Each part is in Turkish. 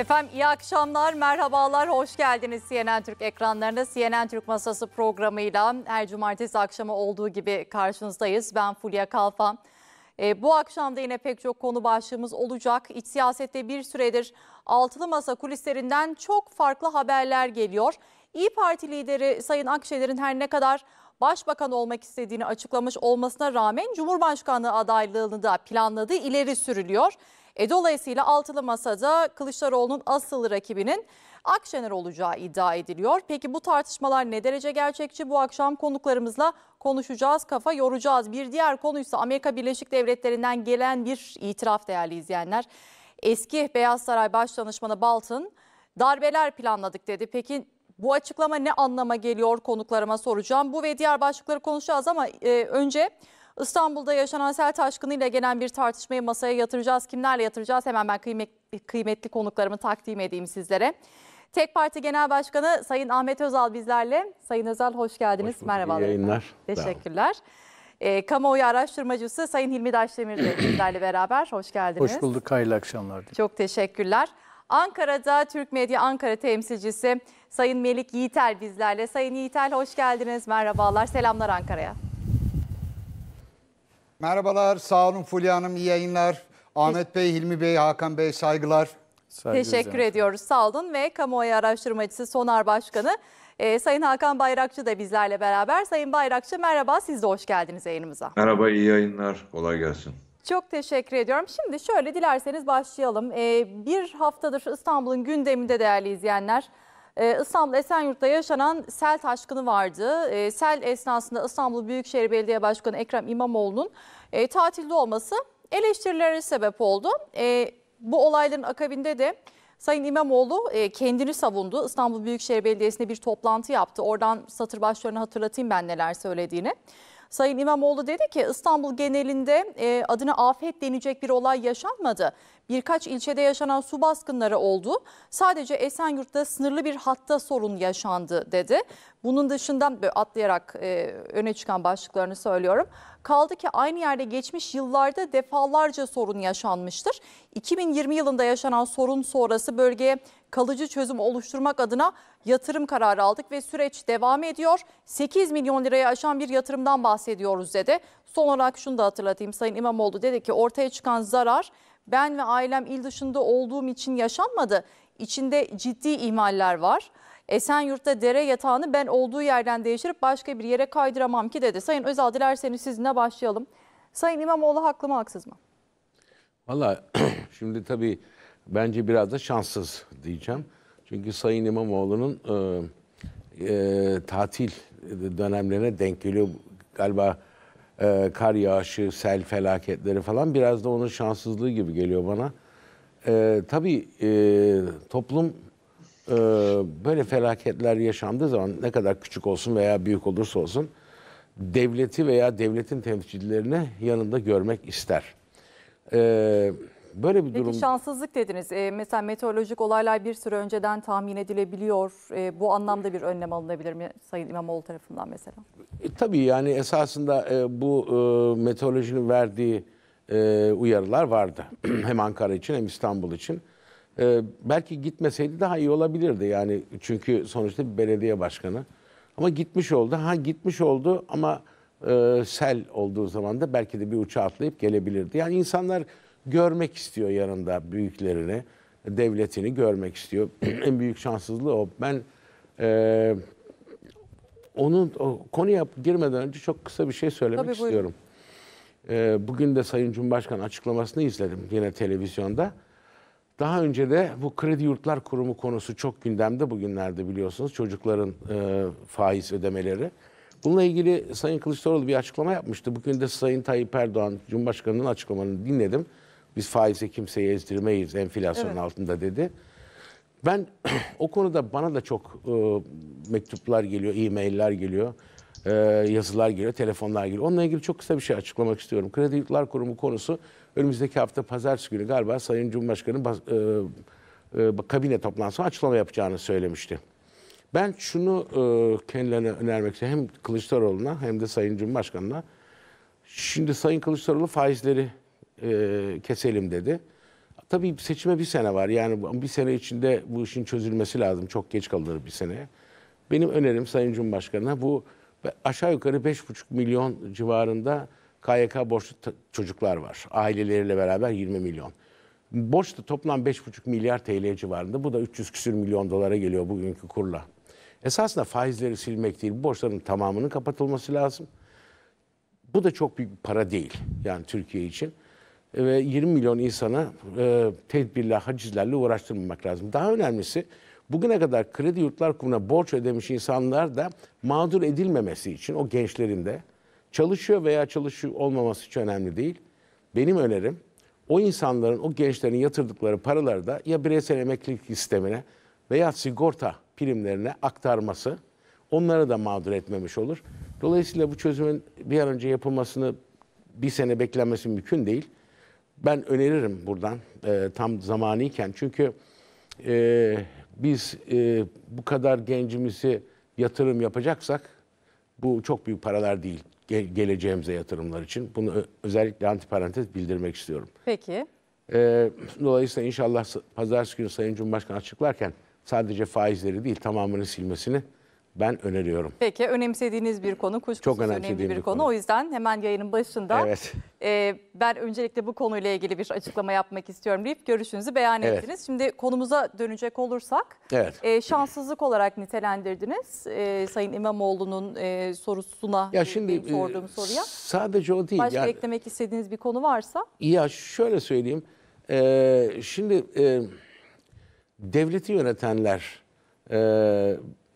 Efendim iyi akşamlar, merhabalar, hoş geldiniz CNN Türk ekranlarında, CNN Türk Masası programıyla her cumartesi akşamı olduğu gibi karşınızdayız. Ben Fulya Kalfa. E, bu akşam da yine pek çok konu başlığımız olacak. İç siyasette bir süredir altılı masa kulislerinden çok farklı haberler geliyor. İyi Parti lideri Sayın Akşener'in her ne kadar başbakan olmak istediğini açıklamış olmasına rağmen Cumhurbaşkanlığı adaylığını da planladığı ileri sürülüyor. E, dolayısıyla altılı masada Kılıçdaroğlu'nun asıl rakibinin Akşener olacağı iddia ediliyor. Peki bu tartışmalar ne derece gerçekçi? Bu akşam konuklarımızla konuşacağız, kafa yoracağız. Bir diğer konuysa Amerika Birleşik Devletleri'nden gelen bir itiraf değerli izleyenler. Eski Beyaz Saray Başdanışmanı Bolton darbeler planladık dedi. Peki bu açıklama ne anlama geliyor konuklarıma soracağım. Bu ve diğer başlıkları konuşacağız ama e, önce İstanbul'da yaşanan sel taşkınıyla gelen bir tartışmayı masaya yatıracağız. Kimlerle yatıracağız? Hemen ben kıymetli konuklarımı takdim edeyim sizlere. Tek Parti Genel Başkanı Sayın Ahmet Özal bizlerle. Sayın Özal hoş geldiniz. Hoş Merhabalar. yayınlar. Teşekkürler. E, kamuoyu araştırmacısı Sayın Hilmi Daşdemir de bizlerle beraber. Hoş geldiniz. Hoş bulduk. Hayırlı akşamlar. Çok teşekkürler. Ankara'da Türk Medya Ankara temsilcisi Sayın Melik Yiğitel bizlerle. Sayın Yiğitel hoş geldiniz. Merhabalar. Selamlar Ankara'ya. Merhabalar, sağ olun Fulya Hanım, iyi yayınlar. Ahmet Bey, Hilmi Bey, Hakan Bey saygılar. Saygı Teşekkür güzel. ediyoruz, sağ olun ve kamuoyu araştırmacısı Sonar Başkanı e, Sayın Hakan Bayrakçı da bizlerle beraber. Sayın Bayrakçı merhaba, siz de hoş geldiniz yayınımıza. Merhaba, iyi yayınlar, kolay gelsin. Çok teşekkür ediyorum. Şimdi şöyle dilerseniz başlayalım. E, bir haftadır İstanbul'un gündeminde değerli izleyenler ee, İstanbul Esenyurt'ta yaşanan sel taşkını vardı. Ee, sel esnasında İstanbul Büyükşehir Belediye Başkanı Ekrem İmamoğlu'nun e, tatilde olması eleştirilere sebep oldu. Ee, bu olayların akabinde de Sayın İmamoğlu e, kendini savundu. İstanbul Büyükşehir Belediyesi'nde bir toplantı yaptı. Oradan satır başlarını hatırlatayım ben neler söylediğini. Sayın İmamoğlu dedi ki İstanbul genelinde e, adına afet denecek bir olay yaşanmadı. Birkaç ilçede yaşanan su baskınları oldu. Sadece Esenyurt'ta sınırlı bir hatta sorun yaşandı dedi. Bunun dışında e, atlayarak e, öne çıkan başlıklarını söylüyorum. Kaldı ki aynı yerde geçmiş yıllarda defalarca sorun yaşanmıştır. 2020 yılında yaşanan sorun sonrası bölgeye kalıcı çözüm oluşturmak adına yatırım kararı aldık ve süreç devam ediyor. 8 milyon liraya aşan bir yatırımdan bahsediyoruz dedi. Son olarak şunu da hatırlatayım Sayın İmamoğlu dedi ki ortaya çıkan zarar ben ve ailem il dışında olduğum için yaşanmadı. İçinde ciddi ihmaller var. Esenyurt'ta dere yatağını ben olduğu yerden değiştirip başka bir yere kaydıramam ki dedi. Sayın Özal dilerseniz sizinle başlayalım. Sayın İmamoğlu haklı mı haksız mı? Valla şimdi tabii bence biraz da şanssız diyeceğim. Çünkü Sayın İmamoğlu'nun e, e, tatil dönemlerine denk geliyor. Galiba e, kar yağışı, sel felaketleri falan biraz da onun şanssızlığı gibi geliyor bana. E, tabii e, toplum e, böyle felaketler yaşandığı zaman ne kadar küçük olsun veya büyük olursa olsun devleti veya devletin temsilcilerini yanında görmek ister. Evet Böyle bir Peki, durum. Peki şanssızlık dediniz. E, mesela meteorolojik olaylar bir süre önceden tahmin edilebiliyor. E, bu anlamda bir önlem alınabilir mi Sayın İmamoğlu tarafından mesela? E, tabii yani esasında e, bu e, meteorolojinin verdiği e, uyarılar vardı. hem Ankara için hem İstanbul için. E, belki gitmeseydi daha iyi olabilirdi. Yani çünkü sonuçta bir belediye başkanı. Ama gitmiş oldu. Ha gitmiş oldu ama e, sel olduğu zaman da belki de bir uçağa atlayıp gelebilirdi. Yani insanlar görmek istiyor yanında büyüklerini, devletini görmek istiyor. en büyük şanssızlığı o. Ben e, onun o, konuya girmeden önce çok kısa bir şey söylemek Tabii, istiyorum. E, bugün de Sayın Cumhurbaşkanı açıklamasını izledim yine televizyonda. Daha önce de bu kredi yurtlar kurumu konusu çok gündemde bugünlerde biliyorsunuz. Çocukların e, faiz ödemeleri. Bununla ilgili Sayın Kılıçdaroğlu bir açıklama yapmıştı. Bugün de Sayın Tayyip Erdoğan Cumhurbaşkanı'nın açıklamasını dinledim. Biz faize kimseyi ezdirmeyiz enflasyonun evet. altında dedi. Ben o konuda bana da çok e, mektuplar geliyor, e-mailler geliyor, e, yazılar geliyor, telefonlar geliyor. Onunla ilgili çok kısa bir şey açıklamak istiyorum. Kredi Yurtlar Kurumu konusu önümüzdeki hafta pazartesi günü galiba Sayın Cumhurbaşkanı e, e, kabine toplantısına açıklama yapacağını söylemişti. Ben şunu e, kendilerine önermek istiyorum. Hem Kılıçdaroğlu'na hem de Sayın Cumhurbaşkanı'na. Şimdi Sayın Kılıçdaroğlu faizleri e, keselim dedi. Tabii seçime bir sene var. Yani bir sene içinde bu işin çözülmesi lazım. Çok geç kalır bir sene. Benim önerim Sayın Cumhurbaşkanı'na bu aşağı yukarı 5,5 milyon civarında KYK borçlu çocuklar var. Aileleriyle beraber 20 milyon. Borç da toplam 5,5 milyar TL civarında. Bu da 300 küsür milyon dolara geliyor bugünkü kurla. Esasında faizleri silmek değil, bu borçların tamamının kapatılması lazım. Bu da çok büyük bir para değil yani Türkiye için ve 20 milyon insana e, tedbirle, hacizlerle uğraştırmamak lazım. Daha önemlisi bugüne kadar kredi yurtlar kurumuna borç ödemiş insanlar da mağdur edilmemesi için o gençlerin de çalışıyor veya çalışıyor olmaması hiç önemli değil. Benim önerim o insanların, o gençlerin yatırdıkları paraları da ya bireysel emeklilik sistemine veya sigorta primlerine aktarması onları da mağdur etmemiş olur. Dolayısıyla bu çözümün bir an önce yapılmasını bir sene beklenmesi mümkün değil ben öneririm buradan e, tam zamaniyken. Çünkü e, biz e, bu kadar gencimizi yatırım yapacaksak bu çok büyük paralar değil ge geleceğimize yatırımlar için. Bunu özellikle antiparantez bildirmek istiyorum. Peki. E, dolayısıyla inşallah pazartesi günü Sayın Cumhurbaşkanı açıklarken sadece faizleri değil tamamını silmesini ben öneriyorum. Peki önemsediğiniz bir konu, kuşkusuz Çok önemli bir, bir konu. konu. O yüzden hemen yayının başında Evet. e, ben öncelikle bu konuyla ilgili bir açıklama yapmak istiyorum deyip görüşünüzü beyan Evet. ettiniz. Şimdi konumuza dönecek olursak Evet. e, şanssızlık olarak nitelendirdiniz e, Sayın İmamoğlu'nun e, sorusuna ya şimdi sorduğum soruya. sadece o değil. Başka Yani- eklemek istediğiniz bir konu varsa Ya şöyle söyleyeyim. Ee, şimdi e, devleti yönetenler e,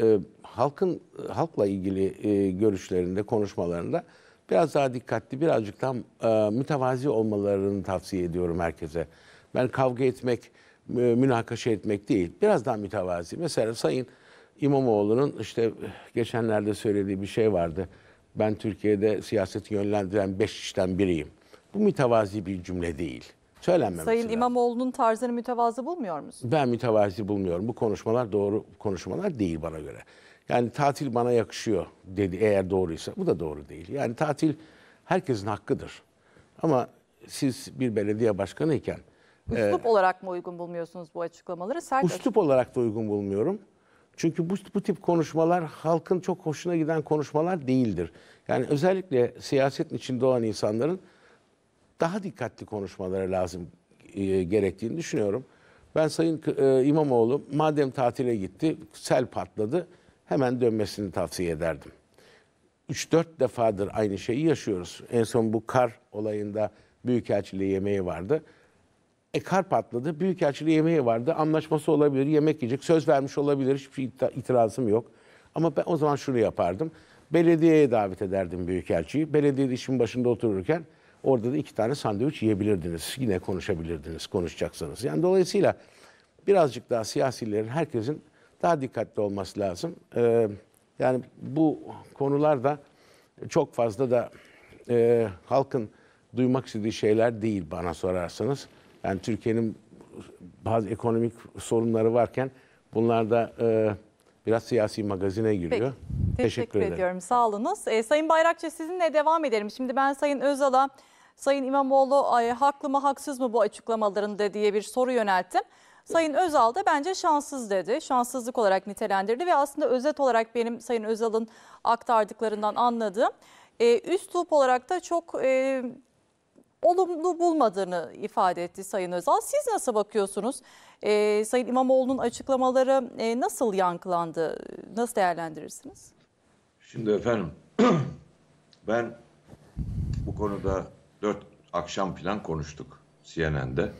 e, halkın e, halkla ilgili e, görüşlerinde, konuşmalarında biraz daha dikkatli, birazcık daha e, mütevazi olmalarını tavsiye ediyorum herkese. Ben kavga etmek, e, münakaşa etmek değil, biraz daha mütevazi. Mesela Sayın İmamoğlu'nun işte geçenlerde söylediği bir şey vardı. Ben Türkiye'de siyaseti yönlendiren beş işten biriyim. Bu mütevazi bir cümle değil söylenmemesi Sayın lazım. İmamoğlu'nun tarzını mütevazı bulmuyor musunuz? Ben mütevazı bulmuyorum. Bu konuşmalar doğru konuşmalar değil bana göre. Yani tatil bana yakışıyor dedi eğer doğruysa. Bu da doğru değil. Yani tatil herkesin hakkıdır. Ama siz bir belediye başkanı iken e, Üslup e, olarak mı uygun bulmuyorsunuz bu açıklamaları? Sert üslup olarak da uygun bulmuyorum. Çünkü bu, bu tip konuşmalar halkın çok hoşuna giden konuşmalar değildir. Yani özellikle siyasetin içinde olan insanların daha dikkatli konuşmaları lazım e, gerektiğini düşünüyorum. Ben Sayın e, İmamoğlu madem tatile gitti, sel patladı, hemen dönmesini tavsiye ederdim. 3-4 defadır aynı şeyi yaşıyoruz. En son bu kar olayında Büyükelçiliği yemeği vardı. E kar patladı, Büyükelçiliği yemeği vardı. Anlaşması olabilir, yemek yiyecek, söz vermiş olabilir. Hiçbir şey itirazım yok. Ama ben o zaman şunu yapardım. Belediyeye davet ederdim Büyükelçiyi. Belediye işin başında otururken Orada da iki tane sandviç yiyebilirdiniz. Yine konuşabilirdiniz, konuşacaksanız. Yani dolayısıyla birazcık daha siyasilerin, herkesin daha dikkatli olması lazım. Ee, yani bu konularda çok fazla da e, halkın duymak istediği şeyler değil bana sorarsanız. Yani Türkiye'nin bazı ekonomik sorunları varken bunlar da e, biraz siyasi magazine giriyor. Peki, teşekkür, teşekkür ediyorum. Sağ olunuz. E, Sayın Bayrakçı sizinle devam edelim. Şimdi ben Sayın Özal'a Sayın İmamoğlu haklı mı haksız mı bu açıklamalarında diye bir soru yönelttim. Sayın Özal da bence şanssız dedi. Şanssızlık olarak nitelendirdi ve aslında özet olarak benim Sayın Özal'ın aktardıklarından anladığım e, üslup olarak da çok e, olumlu bulmadığını ifade etti Sayın Özal. Siz nasıl bakıyorsunuz? E, Sayın İmamoğlu'nun açıklamaları e, nasıl yankılandı? Nasıl değerlendirirsiniz? Şimdi efendim ben bu konuda dört akşam falan konuştuk CNN'de.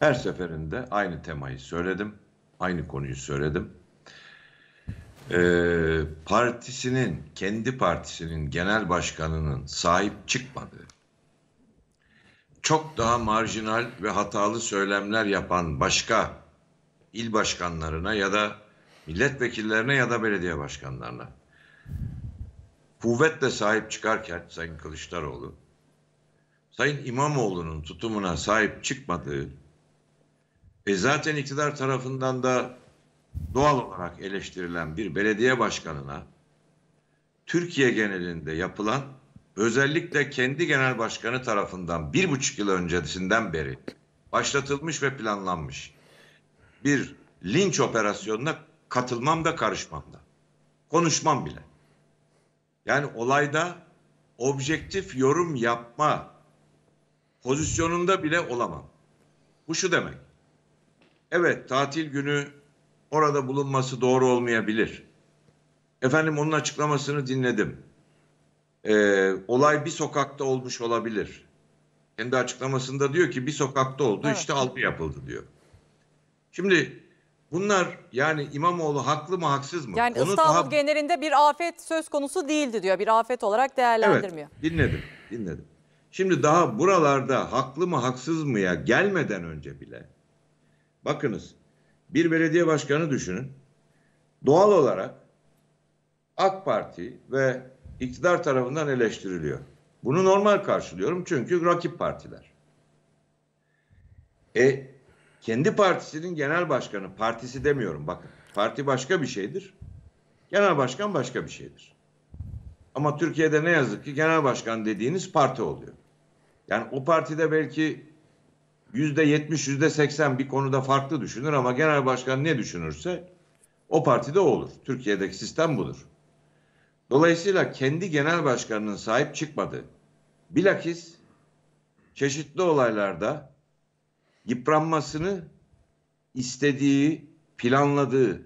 Her seferinde aynı temayı söyledim. Aynı konuyu söyledim. Ee, partisinin, kendi partisinin genel başkanının sahip çıkmadığı, çok daha marjinal ve hatalı söylemler yapan başka il başkanlarına ya da milletvekillerine ya da belediye başkanlarına kuvvetle sahip çıkarken Sayın Kılıçdaroğlu Sayın İmamoğlu'nun tutumuna sahip çıkmadığı e zaten iktidar tarafından da doğal olarak eleştirilen bir belediye başkanına Türkiye genelinde yapılan özellikle kendi genel başkanı tarafından bir buçuk yıl öncesinden beri başlatılmış ve planlanmış bir linç operasyonuna katılmam da karışmam da. Konuşmam bile. Yani olayda objektif yorum yapma pozisyonunda bile olamam. Bu şu demek. Evet tatil günü orada bulunması doğru olmayabilir. Efendim onun açıklamasını dinledim. Ee, olay bir sokakta olmuş olabilir. Kendi açıklamasında diyor ki bir sokakta oldu evet. işte algı yapıldı diyor. Şimdi bunlar yani İmamoğlu haklı mı haksız mı? Yani Onu İstanbul daha... genelinde bir afet söz konusu değildi diyor. Bir afet olarak değerlendirmiyor. Evet dinledim dinledim. Şimdi daha buralarda haklı mı haksız mıya gelmeden önce bile bakınız bir belediye başkanı düşünün. Doğal olarak AK Parti ve iktidar tarafından eleştiriliyor. Bunu normal karşılıyorum çünkü rakip partiler. E kendi partisinin genel başkanı, partisi demiyorum bakın. Parti başka bir şeydir. Genel başkan başka bir şeydir. Ama Türkiye'de ne yazık ki genel başkan dediğiniz parti oluyor. Yani o partide belki yüzde yetmiş, yüzde seksen bir konuda farklı düşünür ama genel başkan ne düşünürse o partide olur. Türkiye'deki sistem budur. Dolayısıyla kendi genel başkanının sahip çıkmadığı, bilakis çeşitli olaylarda yıpranmasını istediği, planladığı,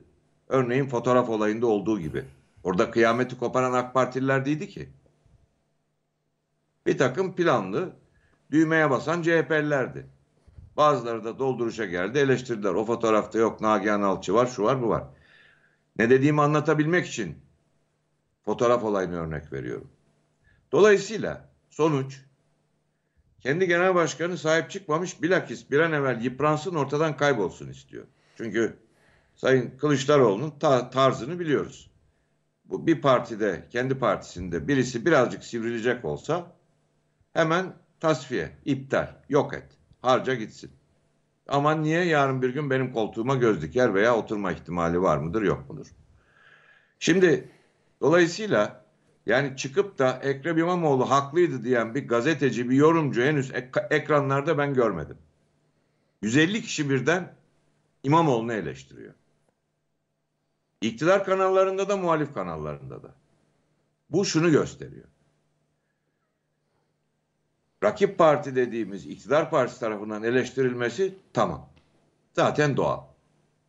örneğin fotoğraf olayında olduğu gibi Orada kıyameti koparan AK Partililer değildi ki. Bir takım planlı düğmeye basan CHP'lilerdi. Bazıları da dolduruşa geldi eleştirdiler. O fotoğrafta yok Nagihan Alçı var şu var bu var. Ne dediğimi anlatabilmek için fotoğraf olayını örnek veriyorum. Dolayısıyla sonuç kendi genel başkanı sahip çıkmamış bilakis bir an evvel yıpransın ortadan kaybolsun istiyor. Çünkü Sayın Kılıçdaroğlu'nun ta tarzını biliyoruz bu bir partide, kendi partisinde birisi birazcık sivrilecek olsa hemen tasfiye, iptal, yok et, harca gitsin. Ama niye yarın bir gün benim koltuğuma göz diker veya oturma ihtimali var mıdır, yok mudur? Şimdi dolayısıyla yani çıkıp da Ekrem İmamoğlu haklıydı diyen bir gazeteci, bir yorumcu henüz ek- ekranlarda ben görmedim. 150 kişi birden İmamoğlu'nu eleştiriyor. İktidar kanallarında da muhalif kanallarında da. Bu şunu gösteriyor. Rakip parti dediğimiz iktidar partisi tarafından eleştirilmesi tamam. Zaten doğal.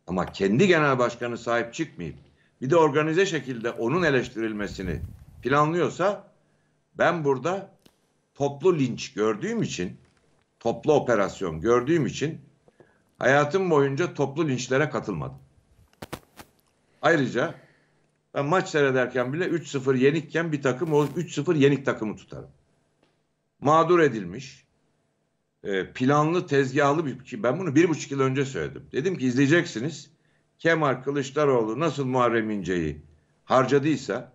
Ama kendi genel başkanı sahip çıkmayıp bir de organize şekilde onun eleştirilmesini planlıyorsa ben burada toplu linç gördüğüm için toplu operasyon gördüğüm için hayatım boyunca toplu linçlere katılmadım. Ayrıca ben maç seyrederken bile 3-0 yenikken bir takım o 3-0 yenik takımı tutarım. Mağdur edilmiş, e, planlı, tezgahlı bir ki ben bunu bir buçuk yıl önce söyledim. Dedim ki izleyeceksiniz. Kemal Kılıçdaroğlu nasıl Muharrem İnce'yi harcadıysa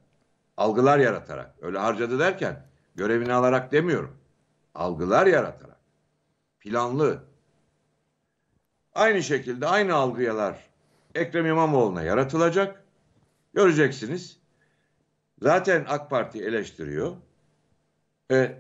algılar yaratarak öyle harcadı derken görevini alarak demiyorum. Algılar yaratarak planlı aynı şekilde aynı algıyalar Ekrem İmamoğlu'na yaratılacak. Göreceksiniz. Zaten AK Parti eleştiriyor. E,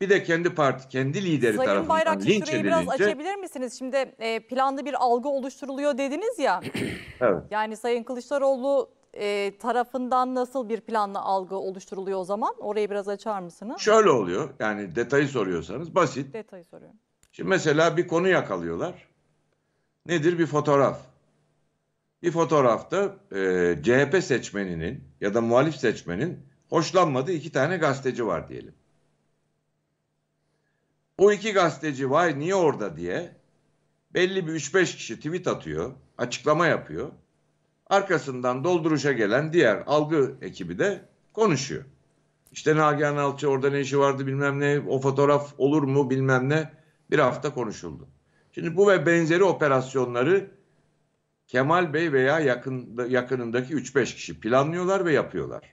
bir de kendi parti, kendi lideri Sayın tarafından Bayrak, linç edilince... biraz açabilir misiniz? Şimdi e, planlı bir algı oluşturuluyor dediniz ya. evet. Yani Sayın Kılıçdaroğlu e, tarafından nasıl bir planlı algı oluşturuluyor o zaman? Orayı biraz açar mısınız? Şöyle oluyor. Yani detayı soruyorsanız basit. Detayı soruyorum. Şimdi mesela bir konu yakalıyorlar. Nedir? Bir fotoğraf bir fotoğrafta e, CHP seçmeninin ya da muhalif seçmenin hoşlanmadığı iki tane gazeteci var diyelim. O iki gazeteci vay niye orada diye belli bir 3-5 kişi tweet atıyor, açıklama yapıyor. Arkasından dolduruşa gelen diğer algı ekibi de konuşuyor. İşte Nagihan Alçı orada ne işi vardı bilmem ne, o fotoğraf olur mu bilmem ne bir hafta konuşuldu. Şimdi bu ve benzeri operasyonları Kemal Bey veya yakın yakınındaki 3-5 kişi planlıyorlar ve yapıyorlar.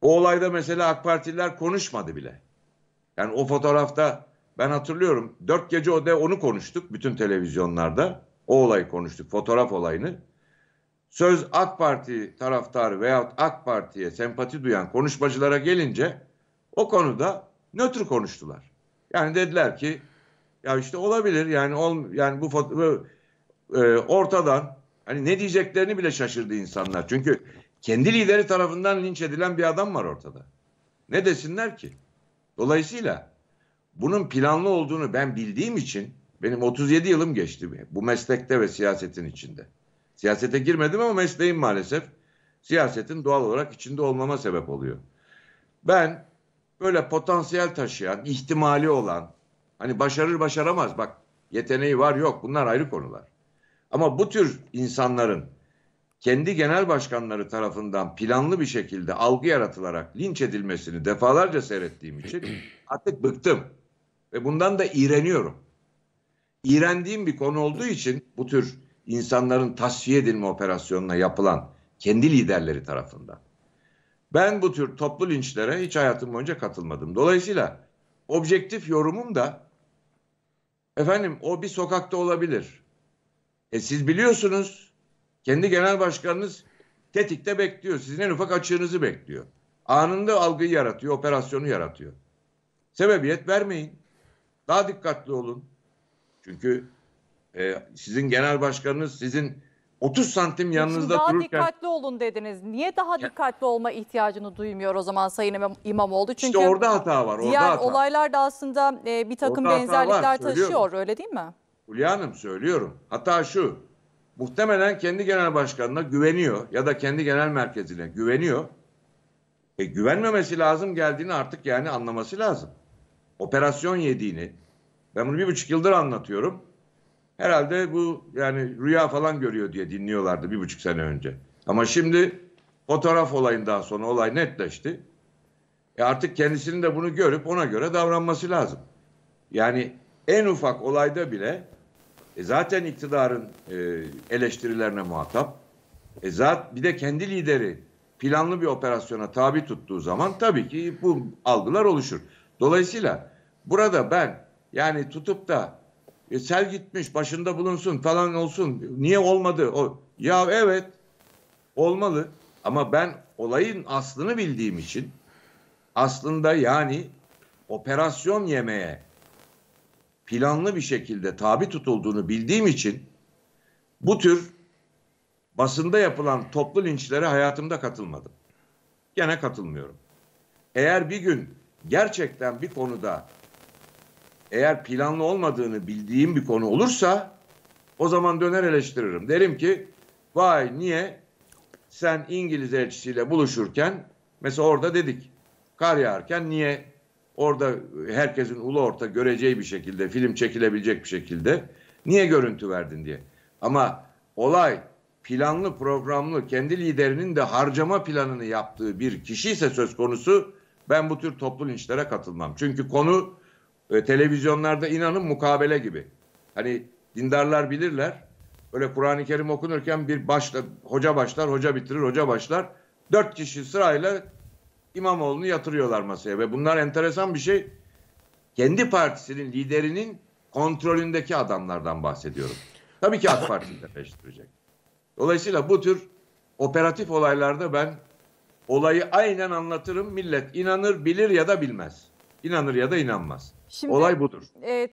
O olayda mesela AK Partililer konuşmadı bile. Yani o fotoğrafta ben hatırlıyorum dört gece o de onu konuştuk bütün televizyonlarda. O olayı konuştuk fotoğraf olayını. Söz AK Parti taraftarı veyahut AK Parti'ye sempati duyan konuşmacılara gelince o konuda nötr konuştular. Yani dediler ki ya işte olabilir yani ol yani bu fotoğraf e, ortadan hani ne diyeceklerini bile şaşırdı insanlar. Çünkü kendi lideri tarafından linç edilen bir adam var ortada. Ne desinler ki? Dolayısıyla bunun planlı olduğunu ben bildiğim için benim 37 yılım geçti bu meslekte ve siyasetin içinde. Siyasete girmedim ama mesleğim maalesef siyasetin doğal olarak içinde olmama sebep oluyor. Ben böyle potansiyel taşıyan, ihtimali olan, hani başarır başaramaz bak yeteneği var yok bunlar ayrı konular. Ama bu tür insanların kendi genel başkanları tarafından planlı bir şekilde algı yaratılarak linç edilmesini defalarca seyrettiğim için artık bıktım. Ve bundan da iğreniyorum. İğrendiğim bir konu olduğu için bu tür insanların tasfiye edilme operasyonuna yapılan kendi liderleri tarafından. Ben bu tür toplu linçlere hiç hayatım boyunca katılmadım. Dolayısıyla objektif yorumum da efendim o bir sokakta olabilir e siz biliyorsunuz kendi genel başkanınız tetikte bekliyor. Sizin en ufak açığınızı bekliyor. Anında algıyı yaratıyor, operasyonu yaratıyor. Sebebiyet vermeyin. Daha dikkatli olun. Çünkü e, sizin genel başkanınız sizin 30 santim yanınızda daha dururken... Daha dikkatli olun dediniz. Niye daha ya, dikkatli olma ihtiyacını duymuyor o zaman Sayın İmamoğlu? Çünkü işte orada hata var. Orada diğer hata. olaylar da aslında e, bir takım orada benzerlikler taşıyor. Öyle değil mi? Hülya Hanım söylüyorum. Hatta şu. Muhtemelen kendi genel başkanına güveniyor ya da kendi genel merkezine güveniyor. E, güvenmemesi lazım geldiğini artık yani anlaması lazım. Operasyon yediğini. Ben bunu bir buçuk yıldır anlatıyorum. Herhalde bu yani rüya falan görüyor diye dinliyorlardı bir buçuk sene önce. Ama şimdi fotoğraf olayından sonra olay netleşti. E artık kendisinin de bunu görüp ona göre davranması lazım. Yani en ufak olayda bile e zaten iktidarın e, eleştirilerine muhatap. E zat bir de kendi lideri planlı bir operasyona tabi tuttuğu zaman tabii ki bu algılar oluşur. Dolayısıyla burada ben yani tutup da e, sel gitmiş başında bulunsun falan olsun niye olmadı o ya evet olmalı ama ben olayın aslını bildiğim için aslında yani operasyon yemeye planlı bir şekilde tabi tutulduğunu bildiğim için bu tür basında yapılan toplu linçlere hayatımda katılmadım. Gene katılmıyorum. Eğer bir gün gerçekten bir konuda eğer planlı olmadığını bildiğim bir konu olursa o zaman döner eleştiririm. Derim ki vay niye sen İngiliz elçisiyle buluşurken mesela orada dedik kar yağarken niye Orada herkesin ulu orta göreceği bir şekilde film çekilebilecek bir şekilde niye görüntü verdin diye. Ama olay planlı programlı kendi liderinin de harcama planını yaptığı bir kişi ise söz konusu ben bu tür toplu linçlere katılmam. Çünkü konu e, televizyonlarda inanın mukabele gibi. Hani dindarlar bilirler. Böyle Kur'an-ı Kerim okunurken bir başla, hoca başlar, hoca bitirir, hoca başlar. Dört kişi sırayla İmamoğlu'nu yatırıyorlar masaya ve bunlar enteresan bir şey. Kendi partisinin liderinin kontrolündeki adamlardan bahsediyorum. Tabii ki AK Parti'yi de Dolayısıyla bu tür operatif olaylarda ben olayı aynen anlatırım. Millet inanır, bilir ya da bilmez. İnanır ya da inanmaz. Şimdi, Olay budur. E,